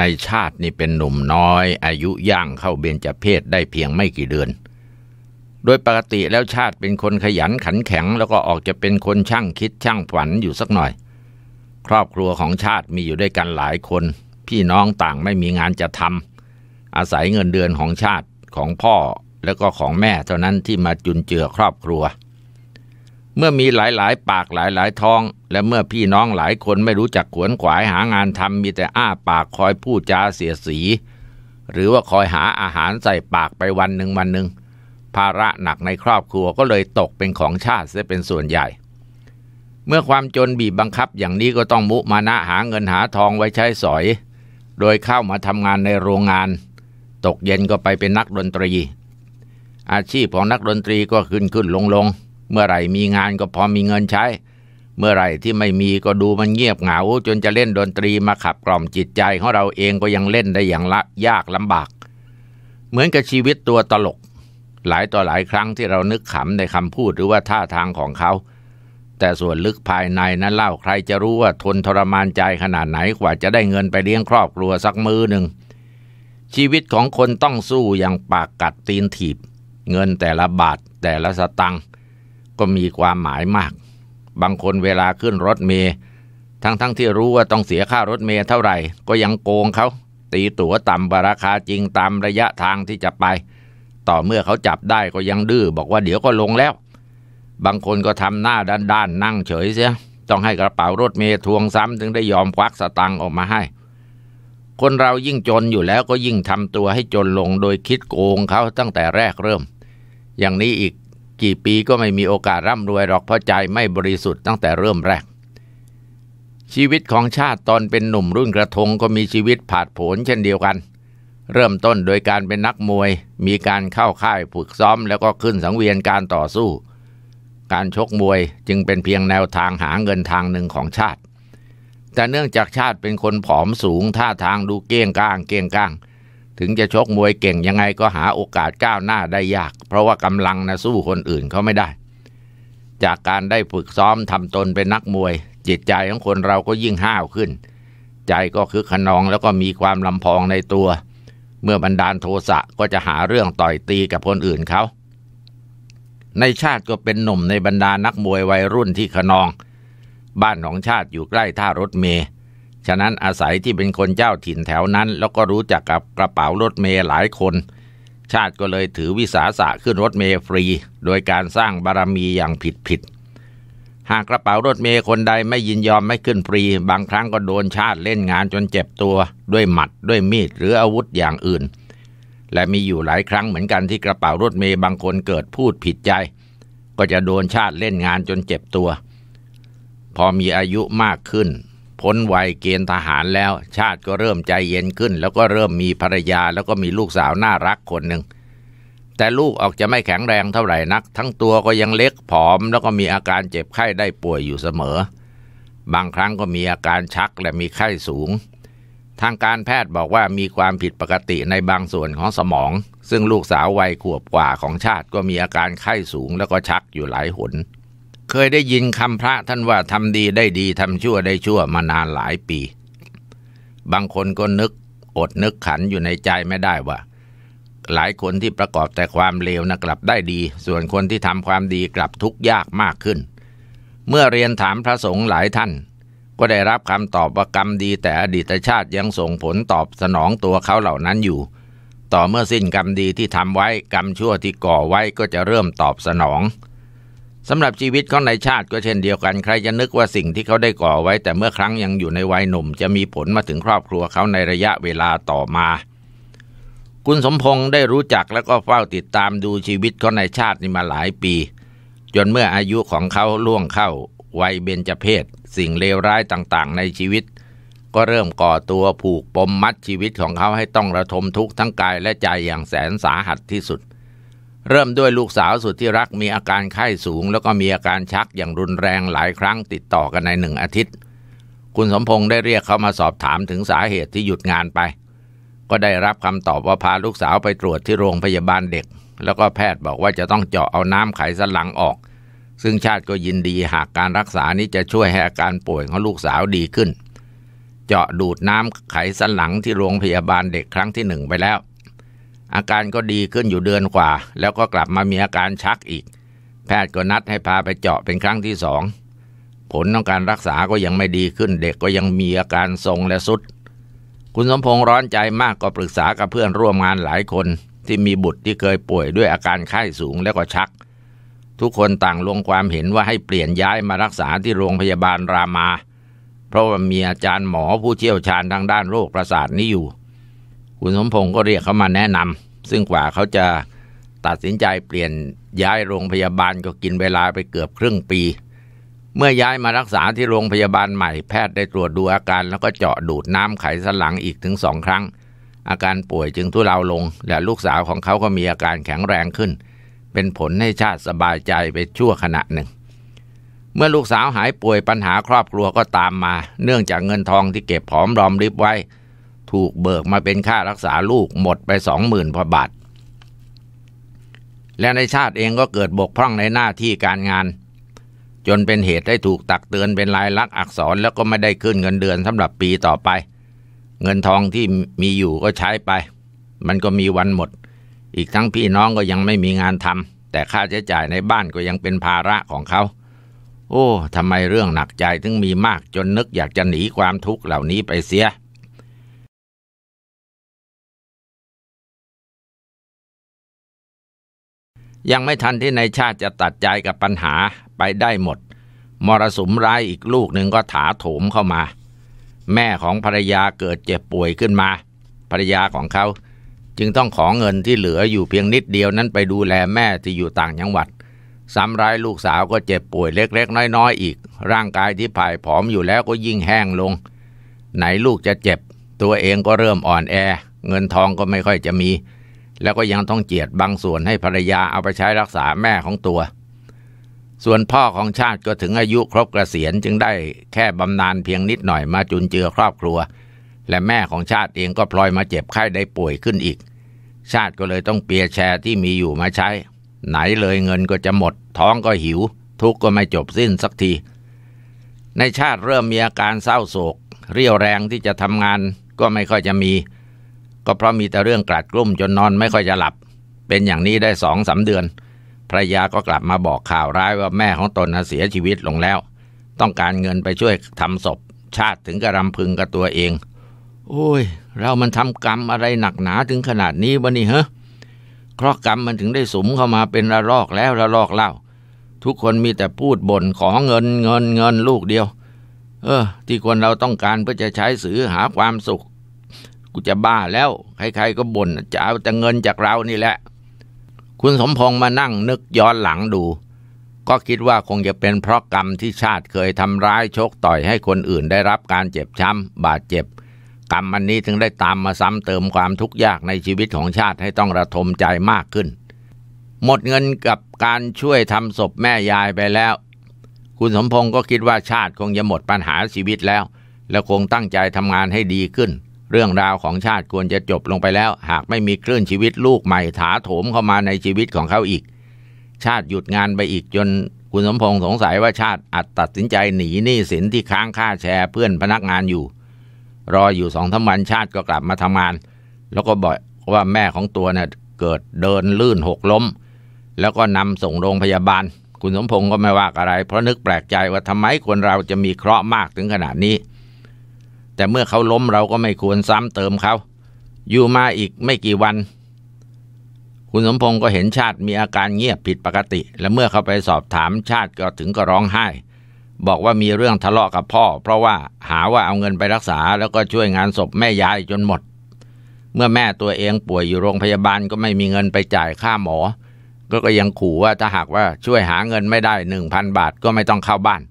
ในชาตินี่เป็นหนุ่มน้อยอายุย่างเข้าเบญจเพศได้เพียงไม่กี่เดือน โดยปกติแล้วชาติเป็นคนขยันขันแข็งแล้วก็ออกจะเป็นคนช่างคิดช่างฝันอยู่สักหน่อย ครอบครัวของชาติมีอยู่ด้วยกันหลายคน พี่น้องต่างไม่มีงานจะทำอาศัยเงินเดือนของชาติของพ่อแล้วก็ของแม่เท่านั้นที่มาจุนเจือครอบครัวเมื่อมีหลายๆ ปากหลายๆท้อง และเมื่อพี่น้องหลายคนไม่รู้จักขวนขวายหางานทำมีแต่อ้าปากคอยพูดจาเสียสี หรือว่าคอยหาอาหารใส่ปากไปวันหนึ่งวันหนึ่งภาระหนักในครอบครัวก็เลยตกเป็นของชาติเสียเป็นส่วนใหญ่ เมื่อความจนบีบบังคับอย่างนี้ก็ต้องมุมานะ หาเงินหาทองไว้ใช้สอย โดยเข้ามาทำงานในโรงงาน ตกเย็นก็ไปเป็นนักดนตรี อาชีพของนักดนตรีก็ขึ้นขึ้นลงลงเมื่อไหร่มีงานก็พอมีเงินใช้ เมื่อไหร่ที่ไม่มีก็ดูมันเงียบเหงาจนจะเล่นดนตรีมาขับกล่อมจิตใจของเราเองก็ยังเล่นได้อย่างละยากลำบาก เหมือนกับชีวิตตัวตลก หลายต่อหลายครั้งที่เรานึกขำในคำพูดหรือว่าท่าทางของเขา แต่ส่วนลึกภายในนั้นเล่าใครจะรู้ว่าทนทรมานใจขนาดไหนกว่าจะได้เงินไปเลี้ยงครอบครัวสักมือหนึ่ง ชีวิตของคนต้องสู้อย่างปากกัดตีนถีบ เงินแต่ละบาทแต่ละสตังค์ก็มีความหมายมาก บางคนเวลาขึ้นรถเมย์ทั้งๆทที่รู้ว่าต้องเสียค่ารถเมย์เท่าไหร่ ก็ยังโกงเขา ตีตั๋วต่ำราคาจริงตามระยะทางที่จะไป ต่อเมื่อเขาจับได้ก็ยังดื้อบอกว่าเดี๋ยวก็ลงแล้ว บางคนก็ทำหน้าด้านๆนั่งเฉยเสีย ต้องให้กระเป๋ารถเมย์ทวงซ้ำถึงได้ยอมควักสตังค์ออกมาให้ คนเรายิ่งจนอยู่แล้วก็ยิ่งทำตัวให้จนลงโดยคิดโกงเขาตั้งแต่แรกเริ่ม อย่างนี้อีกกี่ปีก็ไม่มีโอกาสร่ำรวยหรอกเพราะใจไม่บริสุทธิ์ตั้งแต่เริ่มแรก ชีวิตของชาติตอนเป็นหนุ่มรุ่นกระทงก็มีชีวิตผาดโผนเช่นเดียวกัน เริ่มต้นโดยการเป็นนักมวย มีการเข้าค่ายฝึกซ้อมแล้วก็ขึ้นสังเวียนการต่อสู้ การชกมวยจึงเป็นเพียงแนวทางหาเงินทางหนึ่งของชาติ แต่เนื่องจากชาติเป็นคนผอมสูงท่าทางดูเก้งก้าง เก้งก้างางถึงจะชกมวยเก่งยังไงก็หาโอกาสก้าวหน้าได้ยาก เพราะว่ากำลังนะสู้คนอื่นเขาไม่ได้ จากการได้ฝึกซ้อมทำตนเป็นนักมวยจิตใจของคนเราก็ยิ่งห้าวขึ้น ใจก็คึกขนองแล้วก็มีความลำพองในตัว เมื่อบันดาลโทสะก็จะหาเรื่องต่อยตีกับคนอื่นเขาในชาติก็เป็นหนุ่มในบรรดานักมวยวัยรุ่นที่ขนอง บ้านของชาติอยู่ใกล้ท่ารถเมย์ฉะนั้นอาศัยที่เป็นคนเจ้าถิ่นแถวนั้น แล้วก็รู้จักกับกระเป๋ารถเมย์หลายคน ชาติก็เลยถือวิสาสะขึ้นรถเมย์ฟรี โดยการสร้างบารมีอย่างผิดผิดหากกระเป๋ารถเมย์คนใดไม่ยินยอมไม่ขึ้นฟรี บางครั้งก็โดนชาติเล่นงานจนเจ็บตัวด้วยหมัดด้วยมีดหรืออาวุธอย่างอื่น และมีอยู่หลายครั้งเหมือนกันที่กระเป๋ารถเมย์บางคนเกิดพูดผิดใจ ก็จะโดนชาติเล่นงานจนเจ็บตัว พอมีอายุมากขึ้นพ้นวัยเกณฑ์ทหารแล้ว ชาติก็เริ่มใจเย็นขึ้น แล้วก็เริ่มมีภรรยาแล้วก็มีลูกสาวน่ารักคนหนึ่ง แต่ลูกออกจะไม่แข็งแรงเท่าไหร่นัก ทั้งตัวก็ยังเล็กผอม แล้วก็มีอาการเจ็บไข้ได้ป่วยอยู่เสมอ บางครั้งก็มีอาการชักและมีไข้สูง ทางการแพทย์บอกว่ามีความผิดปกติในบางส่วนของสมอง ซึ่งลูกสาววัยขวบกว่าของชาติก็มีอาการไข้สูงแล้วก็ชักอยู่หลายหนเคยได้ยินคำพระท่านว่าทำดีได้ดีทำชั่วได้ชั่วมานานหลายปี บางคนก็นึกอดนึกขันอยู่ในใจไม่ได้ว่า หลายคนที่ประกอบแต่ความเลวนะกลับได้ดี ส่วนคนที่ทำความดีกลับทุกข์ยากมากขึ้น เมื่อเรียนถามพระสงฆ์หลายท่าน ก็ได้รับคำตอบว่ากรรมดีแต่อดีตชาติยังส่งผลตอบสนองตัวเขาเหล่านั้นอยู่ ต่อเมื่อสิ้นกรรมดีที่ทำไว้กรรมชั่วที่ก่อไว้ก็จะเริ่มตอบสนองสำหรับชีวิตของนายชาติก็เช่นเดียวกันใครจะนึกว่าสิ่งที่เขาได้ก่อไว้แต่เมื่อครั้งยังอยู่ในวัยหนุ่มจะมีผลมาถึงครอบครัวเขาในระยะเวลาต่อมา คุณสมพงษ์ได้รู้จักและก็เฝ้าติดตามดูชีวิตของนายชาตินี่มาหลายปี จนเมื่ออายุของเขาล่วงเข้าวัยเบญจเพศสิ่งเลวร้ายต่าง ๆ ในชีวิต ก็เริ่มก่อตัวผูกปมมัดชีวิตของเขาให้ต้องระทมทุกข์ทั้งกายและใจอย่างแสนสาหัสที่สุดเริ่มด้วยลูกสาวสุดที่รักมีอาการไข้สูง แล้วก็มีอาการชักอย่างรุนแรงหลายครั้งติดต่อกันในหนึ่งอาทิตย์ คุณสมพงษ์ได้เรียกเขามาสอบถามถึงสาเหตุที่หยุดงานไป ก็ได้รับคำตอบว่าพาลูกสาวไปตรวจที่โรงพยาบาลเด็ก แล้วก็แพทย์บอกว่าจะต้องเจาะเอาน้ำไขสันหลังออก ซึ่งชาติก็ยินดีหากการรักษานี้จะช่วยให้อาการป่วยของลูกสาวดีขึ้น เจาะดูดน้ำไขสันหลังที่โรงพยาบาลเด็กครั้งที่หนึ่งไปแล้วอาการก็ดีขึ้นอยู่เดือนกว่า แล้วก็กลับมามีอาการชักอีก แพทย์ก็นัดให้พาไปเจาะเป็นครั้งที่สองผลของการรักษาก็ยังไม่ดีขึ้นเด็กก็ยังมีอาการทรงและสุด คุณสมพงษ์ร้อนใจมากก็ปรึกษากับเพื่อนร่วมงานหลายคนที่มีบุตรที่เคยป่วยด้วยอาการไข้สูงแล้วก็ชัก ทุกคนต่างลงความเห็นว่าให้เปลี่ยนย้ายมารักษาที่โรงพยาบาลรามา เพราะว่ามีอาจารย์หมอผู้เชี่ยวชาญทางด้านโรคประสาทนี้อยู่คุณสมพงศ์ก็เรียกเขามาแนะนำซึ่งกว่าเขาจะตัดสินใจเปลี่ยนย้ายโรงพยาบาลก็กินเวลาไปเกือบครึ่งปี เมื่อย้ายมารักษาที่โรงพยาบาลใหม่แพทย์ได้ตรวจดูอาการแล้วก็เจาะดูดน้ำไขสันหลังอีกถึงสองครั้ง อาการป่วยจึงทุเลาลง และลูกสาวของเขาก็มีอาการแข็งแรงขึ้น เป็นผลให้ชาติสบายใจไปชั่วขณะหนึ่ง เมื่อลูกสาวหายป่วยปัญหาครอบครัวก็ตามมา เนื่องจากเงินทองที่เก็บผอมรอมริบไว้ถูกเบิกมาเป็นค่ารักษาลูกหมดไปสองหมื่นพบาท และในชาติเองก็เกิดบกพร่องในหน้าที่การงาน จนเป็นเหตุได้ถูกตักเตือนเป็นลายลักษณ์อักษรแล้วก็ไม่ได้ขึ้นเงินเดือนสำหรับปีต่อไป เงินทองที่มีอยู่ก็ใช้ไป มันก็มีวันหมด อีกทั้งพี่น้องก็ยังไม่มีงานทำแต่ค่าใช้จ่ายในบ้านก็ยังเป็นภาระของเขาโอ้ทำไมเรื่องหนักใจถึงมีมากจนนึกอยากจะหนีความทุกข์เหล่านี้ไปเสียยังไม่ทันที่ในชาติจะตัดใจกับปัญหาไปได้หมด มรสุมร้ายอีกลูกหนึ่งก็ถาโถมเข้ามา แม่ของภรรยาเกิดเจ็บป่วยขึ้นมา ภรรยาของเขา จึงต้องขอเงินที่เหลืออยู่เพียงนิดเดียวนั้นไปดูแลแม่ที่อยู่ต่างจังหวัดซ้ำร้ายลูกสาวก็เจ็บป่วยเล็ก ๆ น้อย ๆ อีก ร่างกายที่ผ่ายผอมอยู่แล้ว ก็ยิ่งแห้งลง ไหนลูกจะเจ็บ ตัวเองก็เริ่มอ่อนแอ เงินทองก็ไม่ค่อยจะมีแล้วก็ยังต้องเจียดบางส่วนให้ภรรยาเอาไปใช้รักษาแม่ของตัว ส่วนพ่อของชาติก็ถึงอายุครบกรเกษียณจึงได้แค่บำนาญเพียงนิดหน่อยมาจุนเจือครอบครัว และแม่ของชาติเองก็พลอยมาเจ็บไข้ได้ป่วยขึ้นอีก ชาติก็เลยต้องเปียแชร์ที่มีอยู่มาใช้ ไหนเลยเงินก็จะหมด ท้องก็หิว ทุกข์ก็ไม่จบสิ้นสักที ในชาติเริ่มมีอาการเศร้าโศกเรียวแรงที่จะทำงานก็ไม่ค่อยจะมีก็เพราะมีแต่เรื่องกลัดกลุ่มจนนอนไม่ค่อยจะหลับ เป็นอย่างนี้ได้สองสาเดือนภรรยาก็กลับมาบอกข่าวร้ายว่าแม่ของตนเสียชีวิตลงแล้ว ต้องการเงินไปช่วยทำศพ ชาติถึงกระรำพึงกับตัวเอง โอ้ย เรามันทำกรรมอะไรหนักหนาถึงขนาดนี้วะนี่เฮ้เคราะกรรมมันถึงได้สมเข้ามาเป็นระลอกแล้วระลอกเล่าทุกคนมีแต่พูดบ่นขอเงินเงินเงินลูกเดียว เออ ที่คนเราต้องการเพื่อจะใช้สื่อหาความสุขกูจะบ้าแล้ว ใครๆก็บ่น จะเอาแต่เงินจากเรานี่แหละ คุณสมพงษ์มานั่งนึกย้อนหลังดู ก็คิดว่าคงจะเป็นเพราะกรรมที่ชาติเคยทำร้ายชกต่อยให้คนอื่นได้รับการเจ็บช้ำบาดเจ็บ กรรมอันนี้ถึงได้ตามมาซ้ำเติมความทุกข์ยากในชีวิตของชาติให้ต้องระทมใจมากขึ้น หมดเงินกับการช่วยทำศพแม่ยายไปแล้ว คุณสมพงษ์ก็คิดว่าชาติคงจะหมดปัญหาชีวิตแล้ว และคงตั้งใจทำงานให้ดีขึ้นเรื่องราวของชาติควรจะจบลงไปแล้ว หากไม่มีคลื่นชีวิตลูกใหม่ถาโถมเข้ามาในชีวิตของเขาอีก ชาติหยุดงานไปอีกจนคุณสมพงษ์สงสัยว่าชาติอาจตัดสินใจหนีหนี้สินที่ค้างค่าแชร์เพื่อนพนักงานอยู่ รออยู่สองทาวันชาติก็กลับมาทำงาน แล้วก็บอกว่าแม่ของตัวเนี่ยเกิดเดินลื่นหกล้มแล้วก็นำส่งโรงพยาบาล คุณสมพงษ์ก็ไม่ว่าอะไร เพราะนึกแปลกใจว่าทำไมคนเราจะมีเคราะห์มากถึงขนาดนี้แต่เมื่อเขาล้มเราก็ไม่ควรซ้ำเติมเขา อยู่มาอีกไม่กี่วัน คุณสมพงศ์ก็เห็นชาติมีอาการเงียบผิดปกติ และเมื่อเขาไปสอบถามชาติก็ถึงก็ร้องไห้ บอกว่ามีเรื่องทะเลาะกับพ่อเพราะว่าหาว่าเอาเงินไปรักษาแล้วก็ช่วยงานศพแม่ยายจนหมด เมื่อแม่ตัวเองป่วยอยู่โรงพยาบาลก็ไม่มีเงินไปจ่ายค่าหมอ ก็ก็ยังขู่ว่าถ้าหากว่าช่วยหาเงินไม่ได้หนึ่งพันบาทก็ไม่ต้องเข้าบ้าน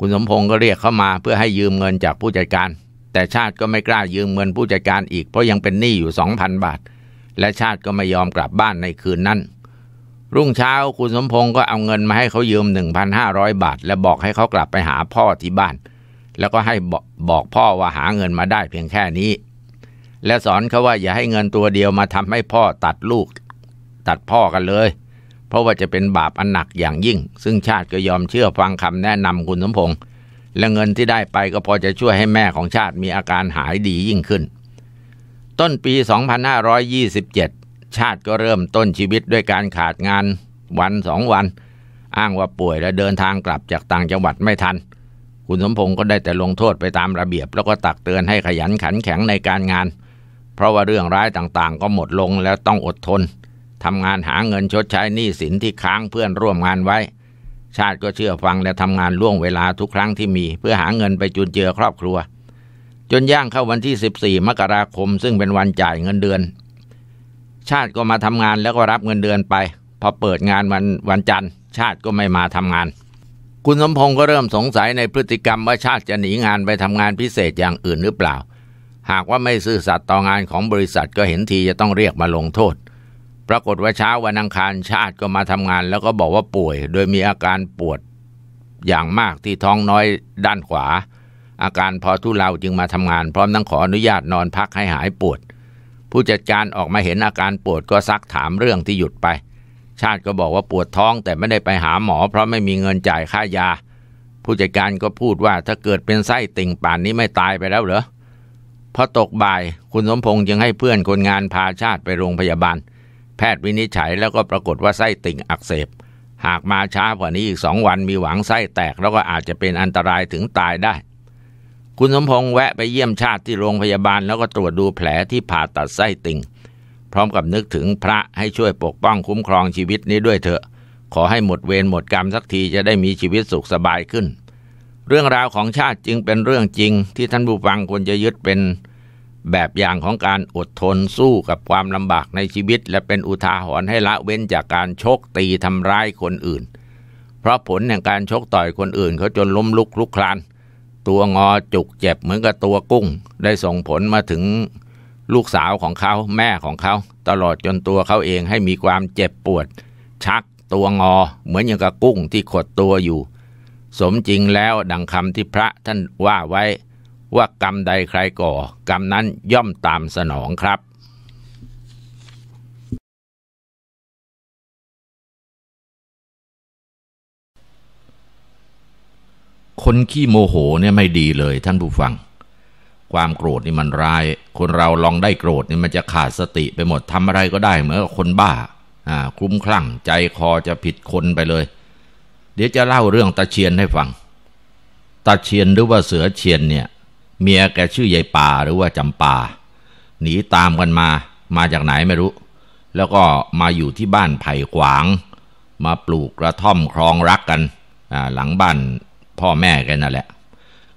คุณสมพงศ์ก็เรียกเข้ามาเพื่อให้ยืมเงินจากผู้จัดการ แต่ชาติก็ไม่กล้ายืมเงินผู้จัดการอีก เพราะยังเป็นหนี้อยู่สองพันบาท และชาติก็ไม่ยอมกลับบ้านในคืนนั้นรุ่งเช้าคุณสมพงศ์ก็เอาเงินมาให้เขายืม1,500บาท และบอกให้เขากลับไปหาพ่อที่บ้าน แล้วก็ให้บอกพ่อว่าหาเงินมาได้เพียงแค่นี้ และสอนเขาว่าอย่าให้เงินตัวเดียวมาทำให้พ่อตัดลูก ตัดพ่อกันเลยเพราะว่าจะเป็นบาปอันหนักอย่างยิ่ง ซึ่งชาติก็ยอมเชื่อฟังคำแนะนำคุณสมพงษ์และเงินที่ได้ไปก็พอจะช่วยให้แม่ของชาติมีอาการหายดียิ่งขึ้น ต้นปี 2527 ชาติก็เริ่มต้นชีวิตด้วยการขาดงานวันสองวัน อ้างว่าป่วยและเดินทางกลับจากต่างจังหวัดไม่ทัน คุณสมพงศ์ก็ได้แต่ลงโทษไปตามระเบียบ แล้วก็ตักเตือนให้ขยันขันแข็งในการงาน เพราะว่าเรื่องร้ายต่างๆ ก็หมดลงแล้วต้องอดทนทำงานหาเงินชดใช้หนี้สินที่ค้างเพื่อนร่วมงานไว้ ชาติก็เชื่อฟังและทำงานล่วงเวลาทุกครั้งที่มี เพื่อหาเงินไปจุนเจือครอบครัว จนย่างเข้าวันที่ 14 มกราคมซึ่งเป็นวันจ่ายเงินเดือนชาติก็มาทำงานแล้วก็รับเงินเดือนไป พอเปิดงานวันวันจันทร์ ชาติก็ไม่มาทำงาน คุณสมพงศ์ก็เริ่มสงสัยในพฤติกรรมว่าชาติจะหนีงานไปทำงานพิเศษอย่างอื่นหรือเปล่า หากว่าไม่ซื่อสัตย์ต่องานของบริษัทก็เห็นทีจะต้องเรียกมาลงโทษปรากฏว่าเช้าวันอังคารชาติก็มาทำงานแล้วก็บอกว่าป่วยโดยมีอาการปวด อย่างมากที่ท้องน้อยด้านขวา อาการพอทุเลาจึงมาทำงานพร้อมทั้งขออนุญาตนอนพักให้หายปวด ผู้จัดการออกมาเห็นอาการปวดก็ซักถามเรื่องที่หยุดไป ชาติก็บอกว่าปวดท้อง แต่ไม่ได้ไปหาหมอ เพราะไม่มีเงินจ่ายค่ายา ผู้จัดการก็พูดว่าถ้าเกิดเป็นไส้ติ่งป่านนี้ไม่ตายไปแล้วเหรอพอตกบ่ายคุณสมพงษ์จึงให้เพื่อนคนงานพาชาติไปโรงพยาบาลแพทย์วินิจฉัยแล้วก็ปรากฏว่าไส้ติ่งอักเสบ หากมาช้ากว่านี้อีกสองวันมีหวังไส้แตกแล้วก็อาจจะเป็นอันตรายถึงตายได้ คุณสมพงษ์แวะไปเยี่ยมชาติที่โรงพยาบาลแล้วก็ตรวจดูแผลที่ผ่าตัดไส้ติ่ง พร้อมกับนึกถึงพระให้ช่วยปกป้องคุ้มครองชีวิตนี้ด้วยเถอะ ขอให้หมดเวรหมดกรรมสักทีจะได้มีชีวิตสุขสบายขึ้น เรื่องราวของชาติจึงเป็นเรื่องจริง ที่ท่านผู้ฟังควรจะยึดเป็นแบบอย่างของการอดทนสู้กับความลำบากในชีวิต และเป็นอุทาหรณ์ให้ละเว้นจากการชกตีทำร้ายคนอื่น เพราะผลแห่งการชกต่อยคนอื่นเขาจนล้มลุกลุกคลาน ตัวงอจุกเจ็บเหมือนกับตัวกุ้ง ได้ส่งผลมาถึงลูกสาวของเขาแม่ของเขาตลอดจนตัวเขาเองให้มีความเจ็บปวด ชักตัวงอเหมือนอย่างกับกุ้งที่ขดตัวอยู่ สมจริงแล้วดังคำที่พระท่านว่าไว้ว่ากรรมใดใครก่อกรรมนั้นย่อมตามสนองครับ คนขี้โมโหเนี่ยไม่ดีเลยท่านผู้ฟัง ความโกรธนี่มันร้าย คนเราลองได้โกรธนี่มันจะขาดสติไปหมดทำอะไรก็ได้เหมือนกับคนบ้า อ่าคลุ้มคลั่ง ใจคอจะผิดคนไปเลย เดี๋ยวจะเล่าเรื่องตะเชียนให้ฟัง ตะเชียนหรือว่าเสือเชียนเนี่ยเมียแกชื่อยายป่าหรือว่าจำป่า หนีตามกันมามาจากไหนไม่รู้ แล้วก็มาอยู่ที่บ้านไผ่ขวาง มาปลูกกระท่อมครองรักกัน หลังบ้านพ่อแม่กันนั่นแหละ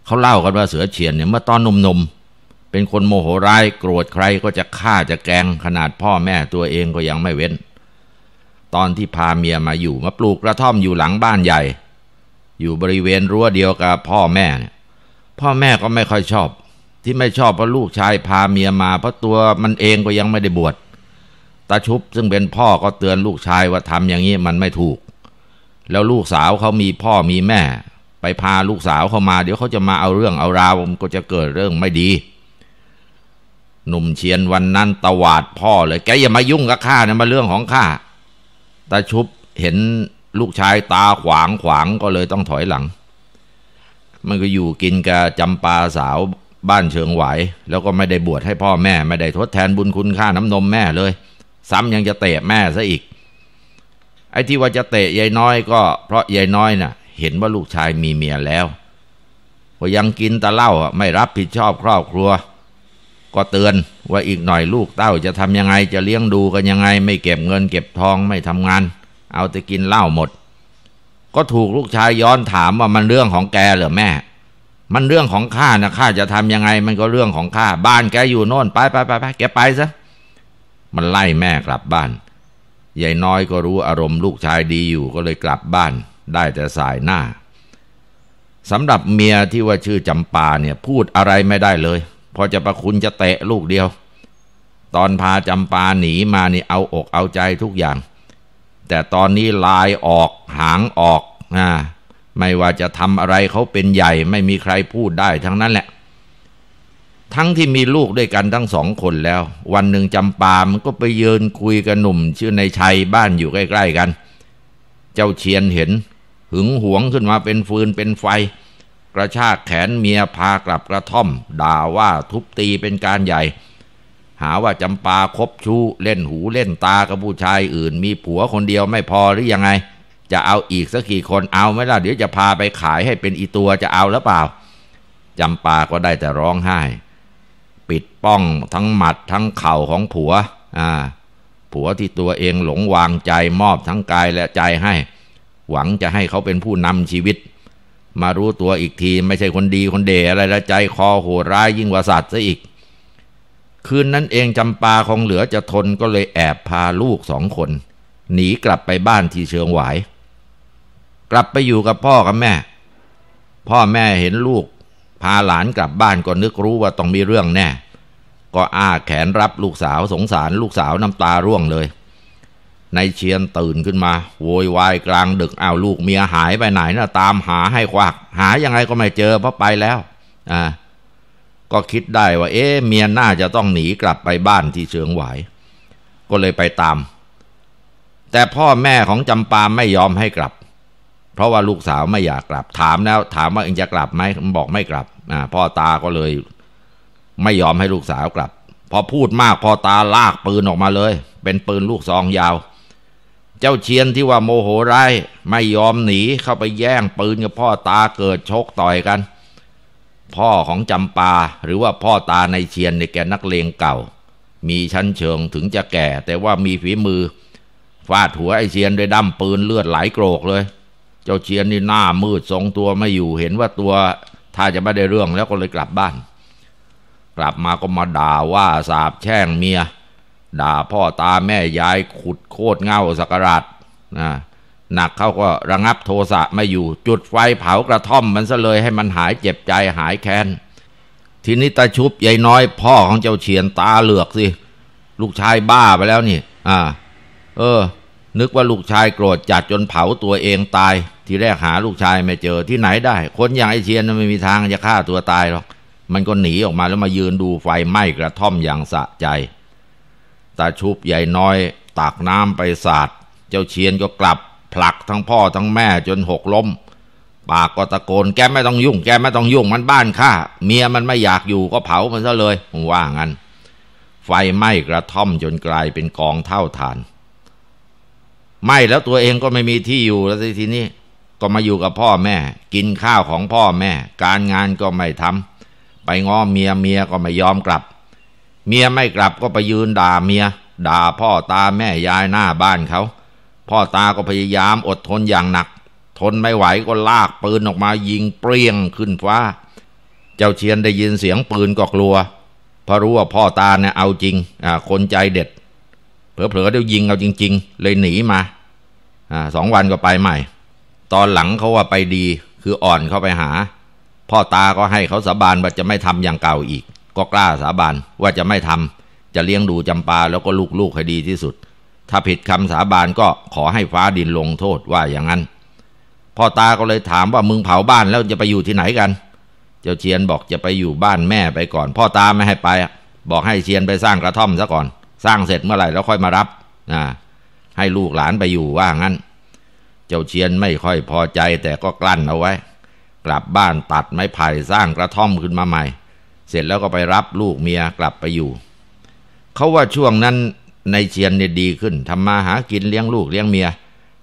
เขาเล่ากันว่าเสือเฉียนเนี่ยเมื่อตอนนมนมๆ เป็นคนโมโหร้ายโกรธใครก็จะฆ่าจะแกงขนาดพ่อแม่ตัวเองก็ยังไม่เว้น ตอนที่พาเมียมาอยู่มาปลูกกระท่อมอยู่หลังบ้านใหญ่ อยู่บริเวณรั้วเดียวกับพ่อแม่เนี่ยพ่อแม่ก็ไม่ค่อยชอบ ที่ไม่ชอบเพราะลูกชายพาเมียมาเพราะตัวมันเองก็ยังไม่ได้บวชตาชุบซึ่งเป็นพ่อก็เตือนลูกชายว่าทำอย่างนี้มันไม่ถูก แล้วลูกสาวเขามีพ่อมีแม่ ไปพาลูกสาวเขามาเดี๋ยวเขาจะมาเอาเรื่องเอาราวมันก็จะเกิดเรื่องไม่ดี หนุ่มเชียนวันนั้นตวาดพ่อเลยแกอย่ามายุ่งกับข้านะมาเรื่องของข้าตาชุบเห็นลูกชายตาขวางขวางก็เลยต้องถอยหลังมันก็อยู่กินกับจำปาสาวบ้านเชิงไหวแล้วก็ไม่ได้บวชให้พ่อแม่ไม่ได้ทดแทนบุญคุณค่าน้ำนมแม่เลย ซ้ำยังจะเตะแม่ซะอีก ไอ้ที่ว่าจะเตะยายน้อยก็เพราะยายน้อยนะ่ะ เห็นว่าลูกชายมีเมียแล้วก็ยังกินตะเล่าไม่รับผิดชอบครอบครัว ก็เตือนว่าอีกหน่อยลูกเต้าจะทำยังไงจะเลี้ยงดูกันยังไงไม่เก็บเงินเก็บทองไม่ทำงาน เอาแต่กินเหล้าหมดก็ถูกลูกชายย้อนถามว่ามันเรื่องของแกเหรอแม่ มันเรื่องของข้านะข้าจะทำยังไง มันก็เรื่องของข้าบ้าน แกอยู่โน่นไปไปไปไปแกไปซะมันไล่แม่กลับบ้านยายน้อยก็รู้อารมณ์ลูกชายดีอยู่ ก็เลยกลับบ้าน ได้แต่สายหน้าสำหรับเมียที่ว่าชื่อจำปาเนี่ยพูดอะไรไม่ได้เลย พอจะประคุณจะเตะลูกเดียว ตอนพาจำปาหนีมานี่เอาอกเอาใจทุกอย่างแต่ตอนนี้ลายออกหางออกนะไม่ว่าจะทำอะไรเขาเป็นใหญ่ ไม่มีใครพูดได้ทั้งนั้นแหละ ทั้งที่มีลูกด้วยกันทั้งสองคนแล้ว วันหนึ่งจำปามันก็ไปเยืนคุยกับหนุ่มชื่อในชัยบ้านอยู่ใกล้ ๆกัน เจ้าเชียนเห็นหึงหวงขึ้นมาเป็นฟืนเป็นไฟ กระชากแขนเมียพากลับกระท่อมด่าว่าทุบตีเป็นการใหญ่หาว่าจำปาคบชู้เล่นหูเล่นตากับผู้ชายอื่น มีผัวคนเดียวไม่พอหรือยังไง จะเอาอีกสักกี่คนเอาไหมล่ะเดี๋ยวจะพาไปขายให้เป็นอีตัวจะเอาหรือเปล่า จำปาก็ได้แต่ร้องไห้ ปิดป้องทั้งหมัดทั้งเข่าของผัวอ่าผัวที่ตัวเองหลงวางใจมอบทั้งกายและใจให้ หวังจะให้เขาเป็นผู้นำชีวิต มารู้ตัวอีกทีไม่ใช่คนดีคนเดอะไรละใจคอโหดร้ายยิ่งกว่าสัตว์ซะอีกคืนนั้นเองจำปาคงเหลือจะทนก็เลยแอบพาลูกสองคน หนีกลับไปบ้านที่เชิงหวายกลับไปอยู่กับพ่อกับแม่ พ่อแม่เห็นลูก พาหลานกลับบ้านก็นึกรู้ว่าต้องมีเรื่องแน่ ก็อ้าแขนรับลูกสาวสงสารลูกสาวน้ำตาร่วงเลยในเชียนตื่นขึ้นมาโวยวายกลางดึกเอาลูกเมียหายไปไหนนะ่ะตามหาให้ควักหายังไงก็ไม่เจอเพราะไปแล้วอ่าก็คิดได้ว่า เอ๊ะเมียน่าจะต้องหนีกลับไปบ้านที่เชิงหวายก็เลยไปตาม แต่พ่อแม่ของจำปาไม่ยอมให้กลับ เพราะว่าลูกสาวไม่อยากกลับ ถามแล้ว ถามว่าเองจะกลับไหมบอกไม่กลับ อ่าพ่อตาก็เลยไม่ยอมให้ลูกสาวกลับ พอพูดมากพ่อตาลากปืนออกมาเลย เป็นปืนลูกซองยาว เจ้าเชียนที่ว่าโมโหร้ายไม่ยอมหนีเข้าไปแย่งปืนกับพ่อตาเกิดชกต่อยกันพ่อของจำปาหรือว่าพ่อตาในเชียนในแกนักเลงเก่า มีชั้นเชิงถึงจะแก่แต่ว่ามีฝีมือฟาดหัวไอเชียนด้วยด้ำปืนเลือดไหลโกรกเลย เจ้าเชียนนี่หน้ามืดทรงตัวไม่อยู่เห็นว่าตัว ถ้าจะไม่ได้เรื่องแล้วก็เลยกลับบ้าน กลับมาก็มาด่าว่าสาบแช่งเมีย ด่าพ่อตาแม่ยายขุดโคตรเง่าสักการะนะหนักเขาก็ระงับโทสะไม่อยู่ จุดไฟเผากระท่อมมันซะเลยให้มันหายเจ็บใจหายแค้นทีนี้ตาชุบยายน้อยพ่อของเจ้าเฉียนตาเหลือกสิลูกชายบ้าไปแล้วนี่ อ่า เออ นึกว่าลูกชายโกรธจัดจนเผาตัวเองตาย ที่แรกหาลูกชายไม่เจอที่ไหนได้ คนอย่างไอเชียนไม่มีทางจะฆ่าตัวตายหรอกมันก็หนีออกมาแล้วมายืนดูไฟไหม้กระท่อมอย่างสะใจตาชุบใหญ่น้อย ตากน้ำไปสาดเจ้าเชียนก็กลับผลักทั้งพ่อทั้งแม่จนหกล้ม ปากก็ตะโกนแกไม่ต้องยุ่ง แกไม่ต้องยุ่งมันบ้านข้า เมียมันไม่อยากอยู่ก็เผามันซะเลยมว่างั้นไฟไหม้กระท่อมจนกลายเป็นกองเท่าฐานไหม้แล้วตัวเองก็ไม่มีที่อยู่แล้วทีนี้ ก็มาอยู่กับพ่อแม่ กินข้าวของพ่อแม่ การงานก็ไม่ทำ ไปง้อเมียเมียก็ไม่ยอมกลับ เมียไม่กลับก็ไปยืนด่าเมีย ด่าพ่อตาแม่ยายหน้าบ้านเขาพ่อตาก็พยายามอดทนอย่างหนัก ทนไม่ไหวก็ลากปืนออกมายิงเปรี้ยงขึ้นฟ้า เจ้าเชียนได้ยินเสียงปืนก็กลัว เพราะรู้ว่าพ่อตาเนี่ยเอาจริงคนใจเด็ด เผลอๆเดี๋ยวยิงเอาจริง ๆ เลยหนีมา สองวันก็ไปใหม่ ตอนหลังเขาว่าไปดี คืออ่อนเข้าไปหา พ่อตาก็ให้เขาสาบานว่าจะไม่ทำอย่างเก่าอีก ก็กล้าสาบานว่าจะไม่ทำจะเลี้ยงดูจำปาแล้วก็ลูกๆให้ดีที่สุดถ้าผิดคำสาบานก็ขอให้ฟ้าดินลงโทษว่าอย่างนั้นพ่อตาก็เลยถามว่ามึงเผาบ้านแล้วจะไปอยู่ที่ไหนกัน เจ้าเชียนบอกจะไปอยู่บ้านแม่ไปก่อน พ่อตาไม่ให้ไป บอกให้เชียนไปสร้างกระท่อมซะก่อน สร้างเสร็จเมื่อไหร่แล้วค่อยมารับนะให้ลูกหลานไปอยู่ว่างั้น เจ้าเชียนไม่ค่อยพอใจ แต่ก็กลั้นเอาไว้ กลับบ้านตัดไม้ไผ่สร้างกระท่อมขึ้นมาใหม่ เสร็จแล้วก็ไปรับลูกเมียกลับไปอยู่เขาว่าช่วงนั้นในเชียนเนี่ยดีขึ้นทำมาหากินเลี้ยงลูกเลี้ยงเมีย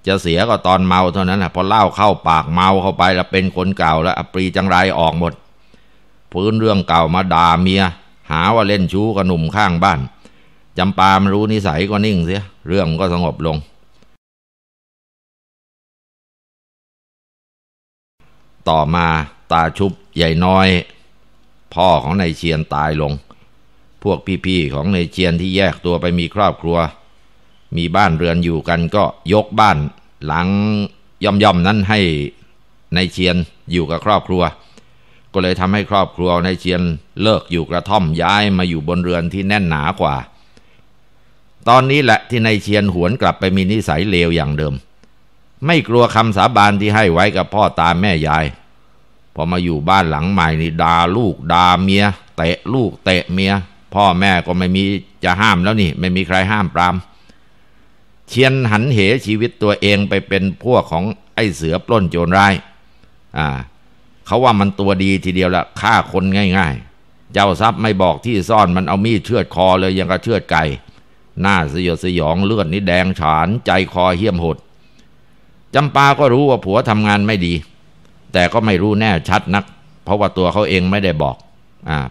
จะเสียก็ตอนเมาเท่านั้นนะพอเล่าเข้าปากเมาเข้าไปแล้วเป็นคนเก่าแล้วอปรีจังไรออกหมดพื้นเรื่องเก่ามาด่าเมีย หาว่าเล่นชู้กับหนุ่มข้างบ้านจำปามรู้นิสัยก็นิ่งเสีย เรื่องก็สงบลง ต่อมาตาชุบใหญ่น้อย พ่อของนายเชียนตายลงพวกพี่ๆของในเจียนที่แยกตัวไปมีครอบครัว มีบ้านเรือนอยู่กันก็ยกบ้านหลังย่อมๆ นั้นให้ในเชียนอยู่กับครอบครัว ก็เลยทำให้ครอบครัวในเชียนเลิกอยู่กระท่อมย้ายมาอยู่บนเรือนที่แน่นหนากว่า ตอนนี้แหละที่ในเชียนหวนกลับไปมีนิสัยเลวอย่างเดิม ไม่กลัวคำสาบานที่ให้ไว้กับพ่อตาแม่ยายพอมาอยู่บ้านหลังใหม่นี่ด่าลูกด่าเมียเตะลูกเตะเมียพ่อแม่ก็ไม่มีจะห้ามแล้วนี่ ไม่มีใครห้ามปรามเชียนหันเหชีวิตตัวเองไปเป็นพวกของไอ้เสือปล้นโจรร้ายอ่าเขาว่ามันตัวดีทีเดียวละฆ่าคนง่ายๆ เจ้าทรัพย์ไม่บอกที่ซ่อนมันเอามีดเชือดคอเลยยังกระเชือดไก่หน้าสยดสยองเลือดนี่แดงฉานใจคอเหี้ยมหดจำปาก็รู้ว่าผัวทำงานไม่ดี แต่ก็ไม่รู้แน่ชัดนัก เพราะว่าตัวเขาเองไม่ได้บอก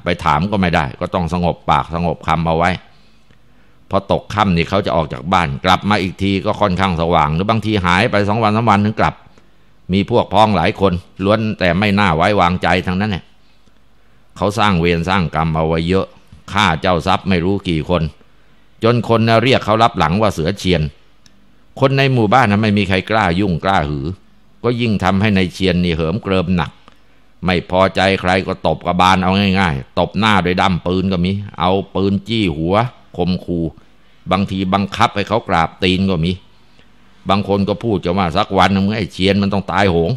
ไปถามก็ไม่ได้ ก็ต้องสงบปากสงบคำเอาไว้พอตกค่ำนี่เขาจะออกจากบ้านกลับมาอีกทีก็ค่อนข้างสว่าง หรือบางทีหายไปสองวันสาวันถึงกลับ มีพวกพ้องหลายคน ล้วนแต่ไม่น่าไว้วางใจทั้งนั้นเนี่ยเขาสร้างเวรสร้างกรรมเอาไว้เยอะฆ่าเจ้าทรัพย์ไม่รู้กี่คน จนคนเรียกเขารับหลังว่าเสือเชียน คนในหมู่บ้านนั้นไม่มีใครกล้ายุ่งกล้าหือ ก็ยิ่งทำให้ในเชียนนี่เหิมเกริมหนักไม่พอใจใครก็ตบกระบาลเอาง่ายๆตบหน้าโดยด้มปืนก็มี เอาปืนจี้หัวคมคูบางทีบังคับให้เขากราบตีนก็มี บางคนก็พูดจะว่าสักวันนึงไอ้เชียนมันต้องตายโหง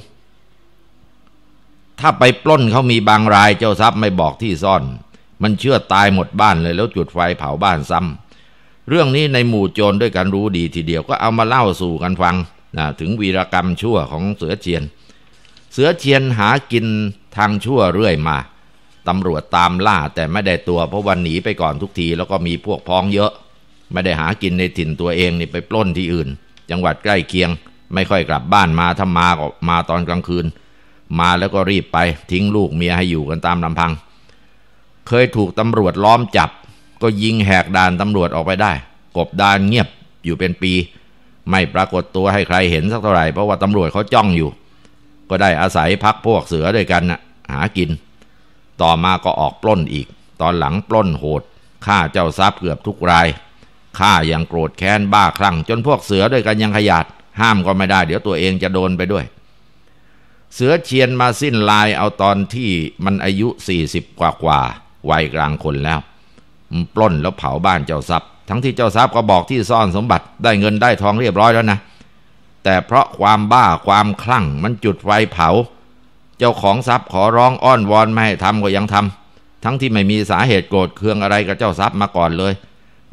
ถ้าไปปล้นเขามีบางรายเจ้าทรัพย์ไม่บอกที่ซ่อน มันเชื่อตายหมดบ้านเลยแล้วจุดไฟเผาบ้านซ้ำเรื่องนี้ในหมู่โจรด้วยกันรู้ดีทีเดียวก็เอามาเล่าสู่กันฟังนะถึงวีรกรรมชั่วของเสือเชียนเสือเทียนหากินทางชั่วเรื่อยมา ตำรวจตามล่าแต่ไม่ได้ตัวเพราะวันหนีไปก่อนทุกทีแล้วก็มีพวกพ้องเยอะ ไม่ได้หากินในถิ่นตัวเองนี่ไปปล้นที่อื่น จังหวัดใกล้เคียงไม่ค่อยกลับบ้านมาถ้ามาก็มาตอนกลางคืน มาแล้วก็รีบไปทิ้งลูกเมียให้อยู่กันตามลำพัง เคยถูกตำรวจล้อมจับ ก็ยิงแหกด่านตำรวจออกไปได้ กบดานเงียบอยู่เป็นปี ไม่ปรากฏตัวให้ใครเห็นสักเท่าไหร่ เพราะว่าตำรวจเขาจ้องอยู่ก็ได้อาศัยพักพวกเสือด้วยกันนะหากิน ต่อมาก็ออกปล้นอีก ตอนหลังปล้นโหดฆ่าเจ้าทรัพย์เกือบทุกรายฆ่าอย่างโกรธแค้นบ้าคลั่ง จนพวกเสือด้วยกันยังขยาดห้ามก็ไม่ได้เดี๋ยวตัวเองจะโดนไปด้วย เสือเชียนมาสิ้นลายเอาตอนที่มันอายุสสี่ิบกว่ากว่าวัยกลางคนแล้วปล้นแล้วเผาบ้านเจ้าทรัพย์ทั้งที่เจ้าทรัพย์ก็บอกที่ซ่อนสมบัติ ได้เงินได้ทองเรียบร้อยแล้วนะแต่เพราะความบ้าความคลั่งมันจุดไฟเผา เจ้าของทรัพย์ขอร้องอ้อนวอนไม่ให้ทำก็ยังทำทั้งที่ไม่มีสาเหตุโกรธเคืองอะไรกับเจ้าทรัพย์มาก่อนเลย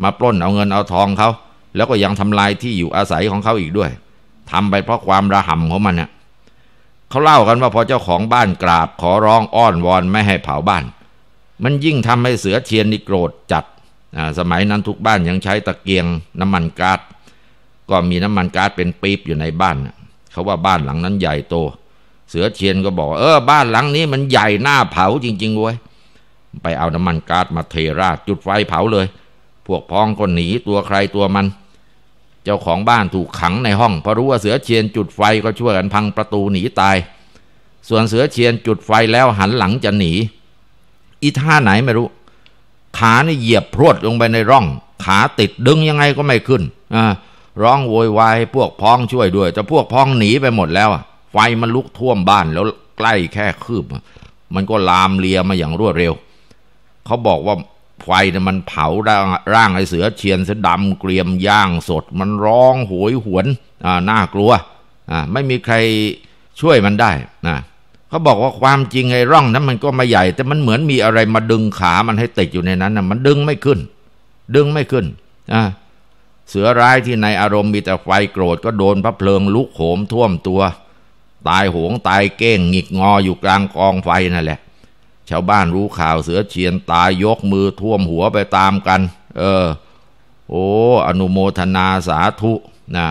มาปล้นเอาเงินเอาทองเขาแล้วก็ยังทำลายที่อยู่อาศัยของเขาอีกด้วยทำไปเพราะความระห่ำของมันเนี่ยเขาเล่ากันว่าพอเจ้าของบ้านกราบขอร้องอ้อนวอนไม่ให้เผาบ้าน มันยิ่งทำให้เสือเทียนนี่โกรธจัดสมัยนั้นทุกบ้านยังใช้ตะเกียงน้ำมันกา๊าซก็มีน้ำมันก๊าซเป็นปี๊บอยู่ในบ้านเขาว่าบ้านหลังนั้นใหญ่โต เสือเทียนก็บอก เออบ้านหลังนี้มันใหญ่หน้าเผาจริงๆเว้ย ไปเอาน้ำมันก๊าซมาเทราดจุดไฟเผาเลย พวกพ้องก็หนีตัวใครตัวมัน เจ้าของบ้านถูกขังในห้องเพราะรู้ว่าเสือเชียน จุดไฟก็ช่วยกันพังประตูหนีตาย ส่วนเสือเชียนจุดไฟแล้วหันหลังจะหนี อีท่าไหนไม่รู้ ขานี่เหยียบพรวดลงไปในร่อง ขาติดดึงยังไงก็ไม่ขึ้น อ่าร้องโวยวายให้พวกพ้องช่วยด้วยจะพวกพ้องหนีไปหมดแล้วไฟมันลุกท่วมบ้าน แล้วใกล้แค่คืบ มันก็ลามเลียมาอย่างรวดเร็ว เขาบอกว่าไฟเนี่ยมันเผาร่างางไอเสือ เชียนเสดำเกรียมย่างสด มันร้องโหยหวนอ่าน่ากลัวอ่าไม่มีใครช่วยมันได้นะเขาบอกว่าความจริงไอ้ร่องนั้น มันก็ไม่ใหญ่แต่มันเหมือนมีอะไรมาดึงขามันให้ติดอยู่ในนั้นนะมันดึงไม่ขึ้น ดึงไม่ขึ้นอ่าเสือร้ายที่ในอารมณ์มีแต่ไฟโกรธก็โดนพระเพลิงลุกโหมท่วมตัว ตายหหงตายเก้งหงิกงออยู่กลางกองไฟนั่นแหละ ชาวบ้านรู้ข่าวเสือเชียนตายยกมือท่วมหัวไปตามกัน เออ โอ้ อนุโมทนาสาธุนะ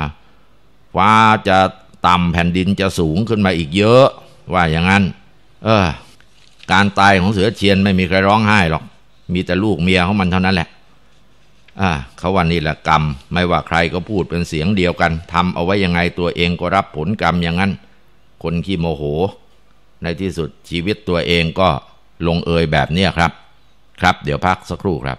ฟ้าจะต่ำแผ่นดินจะสูงขึ้นมาอีกเยอะ ว่าอย่างนั้น เออ การตายของเสือเชียนไม่มีใครร้องไห้หรอก มีแต่ลูกเมียของมันเท่านั้นแหละอ่าเขาว่านี่แหละกรรม ไม่ว่าใครก็พูดเป็นเสียงเดียวกันทำเอาไว้ยังไงตัวเองก็รับผลกรรมอย่างนั้น คนขี้โมโหในที่สุดชีวิตตัวเองก็ลงเอยแบบเนี้ครับ ครับเดี๋ยวพักสักครู่ครับ